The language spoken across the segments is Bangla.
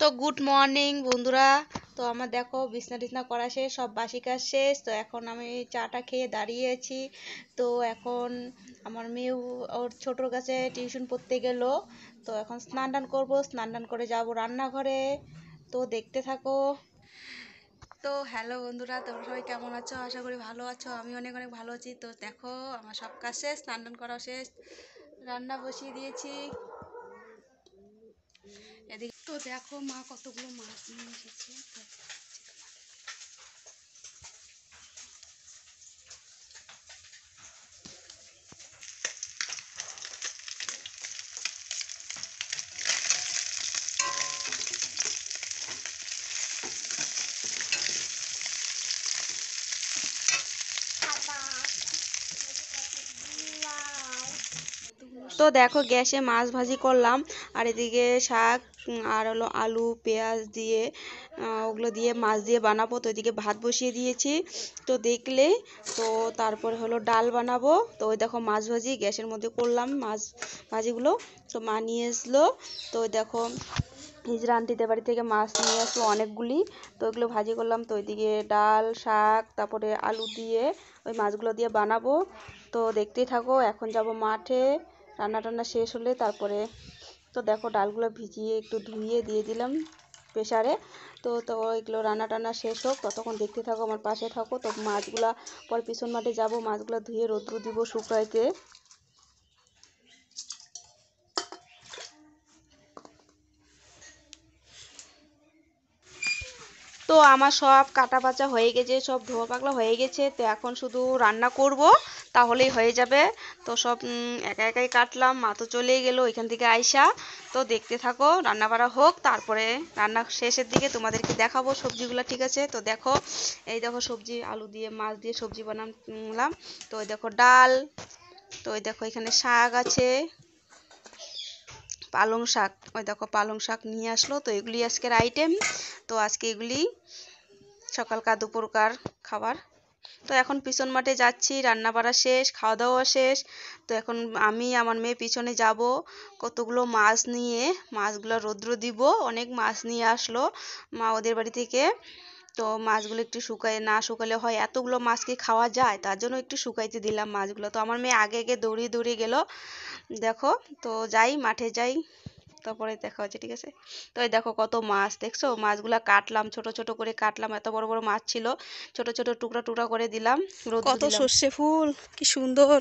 তো গুড মর্নিং বন্ধুরা তো আমার দেখো বিছনা টিছনা করা শেষ সব বাসি কাজ শেষ তো এখন আমি চাটা খেয়ে দাঁড়িয়েছি তো এখন আমার মেয়ে ওর ছোটোর কাছে টিউশন পড়তে গেল তো এখন স্নান টান করবো স্নান টান করে যাবো রান্নাঘরে তো দেখতে থাকো তো হ্যালো বন্ধুরা তোমরা সবাই কেমন আছো আশা করি ভালো আছো আমি অনেক অনেক ভালো আছি তো দেখো আমার সব কাজ শেষ স্নান টান করা শেষ রান্না বসিয়ে দিয়েছি তো দেখো মা কতগুলো মাছ নিয়ে এসেছে তো দেখো গ্যাসে মাছ ভাজি করলাম আর এদিকে শাক আর হলো আলু পেঁয়াজ দিয়ে ওগুলো দিয়ে মাছ দিয়ে বানাবো তো এদিকে ভাত বসিয়ে দিয়েছি তো দেখলে তো তারপর হলো ডাল বানাবো তো ওই দেখো মাছ ভাজি গ্যাসের মধ্যে করলাম মাছ ভাজিগুলো তো মা নিয়ে এসলো তো দেখো হিজরা আন্টিদের বাড়ি থেকে মাছ নিয়ে আসলো অনেকগুলি তো ওইগুলো ভাজি করলাম তো ওইদিকে ডাল শাক তারপরে আলু দিয়ে ওই মাছগুলো দিয়ে বানাবো তো দেখতেই থাকো এখন যাব মাঠে রান্না টান্না শেষ হলে তারপরে তো দেখো ডালগুলো ভিজিয়ে একটু ধুইয়ে দিয়ে দিলাম প্রেশারে তো তো এগুলো রান্না টান্না শেষ হোক ততক্ষণ দেখতে থাকো আমার পাশে থাকো তো মাছগুলা পর পিছন মাঠে যাব মাছগুলো ধুয়ে রৌদ্র দিব শুকাইতে তো আমার সব কাটা বাচা হয়ে গেছে সব ধোয়া পাগলা হয়ে গেছে তো এখন শুধু রান্না করব তাহলেই হয়ে যাবে তো সব একা একাই কাটলাম মা তো চলেই গেলো ওইখান থেকে আইসা তো দেখতে থাকো রান্না বাড়া হোক তারপরে রান্না শেষের দিকে তোমাদেরকে দেখাবো সবজিগুলো ঠিক আছে তো দেখো এই দেখো সবজি আলু দিয়ে মাছ দিয়ে সবজি বানালাম তো ওই দেখো ডাল তো ওই দেখো এখানে শাক আছে পালং শাক ওই দেখো পালং শাক নিয়ে আসলো তো এগুলি আজকের আইটেম তো আজকে এগুলি সকালকার দুপুরকার খাবার তো এখন পিছন মাঠে যাচ্ছি রান্না বাড়া শেষ খাওয়া দাওয়া শেষ তো এখন আমি আমার মেয়ে পিছনে যাব কতগুলো মাছ নিয়ে মাছগুলো রৌদ্র দিব অনেক মাছ নিয়ে আসলো মা ওদের বাড়ি থেকে তো মাছগুলো একটু শুকায় না শুকালে হয় এতগুলো মাছকে খাওয়া যায় তার জন্য একটু শুকাইতে দিলাম মাছগুলো তো আমার মেয়ে আগে আগে দৌড়িয়ে দৌড়িয়ে গেল দেখো তো যাই মাঠে যাই তারপরে দেখা হচ্ছে ঠিক আছে তো এই দেখো কত মাছ দেখছো মাছগুলা কাটলাম ছোট ছোট করে কাটলাম এত বড় বড় মাছ ছিল ছোট ছোট টুকরা টুকরা করে দিলাম কত সর্ষে ফুল কি সুন্দর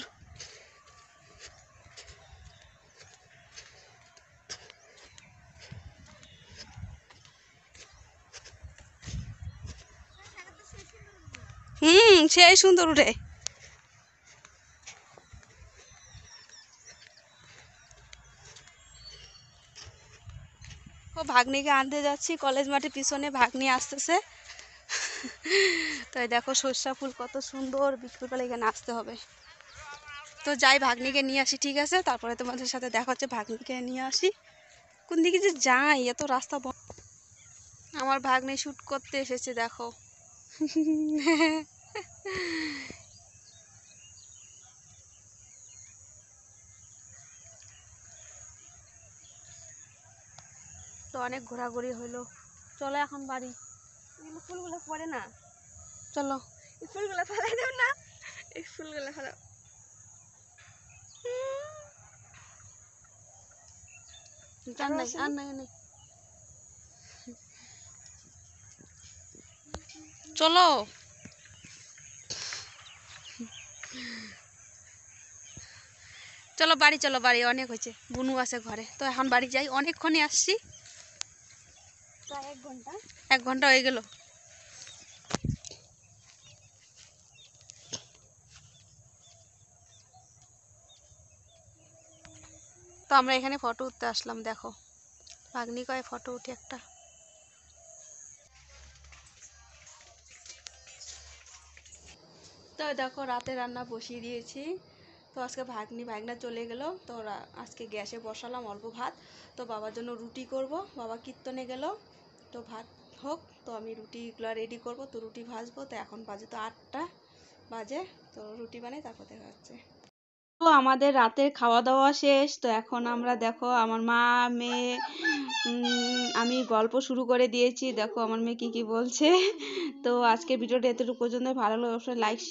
হুম সেই সুন্দর উঠে ও ভাগ্নিকে আনতে যাচ্ছি কলেজ মাঠের পিছনে ভাগ্নি আসতেছে তো দেখো সর্ষা ফুল কত সুন্দর বিকেলবেলা এখানে আসতে হবে তো যাই ভাগ্নিকে নিয়ে আসি ঠিক আছে তারপরে তোমাদের সাথে দেখা হচ্ছে ভাগ্নিকে নিয়ে আসি কোন দিকে যে যাই এত রাস্তা আমার ভাগ্নি শ্যুট করতে এসেছে দেখো তো অনেক ঘোরাঘুরি হলো চলো এখন বাড়ি ফুলগুলো পরে না চলো ফুলগুলো ফেলাই দেব না ফুলগুলো ফেলাও চলো চলো বাড়ি চলো বাড়ি অনেক হয়েছে বুনু আছে ঘরে তো এখন বাড়ি যাই অনেকক্ষণে আসছি এক ঘন্টা এক ঘন্টা হয়ে গেল তো আমরা এখানে ফটো উঠতে আসলাম দেখো ভাগ্নি কয় ফটো উঠি একটা তো দেখো রাতে রান্না বসিয়ে দিয়েছি তো আজকে ভাগ্নি ভাগনা চলে গেল তো আজকে গ্যাসে বসালাম অল্প ভাত তো বাবার জন্য রুটি করব বাবা কীর্তনে গেল তো ভাত হোক তো আমি রুটিগুলো রেডি করব তো রুটি ভাজবো তো এখন বাজে তো আটটা বাজে তো রুটি বানাই তারপর দেখা যাচ্ছে তো আমাদের রাতের খাওয়া দাওয়া শেষ তো এখন আমরা দেখো আমার মা মেয়ে আমি গল্প শুরু করে দিয়েছি দেখো আমার মেয়ে কী কী বলছে তো আজকের ভিডিওটা এতটুকু পর্যন্ত ভালো লাগে অবশ্যই লাইক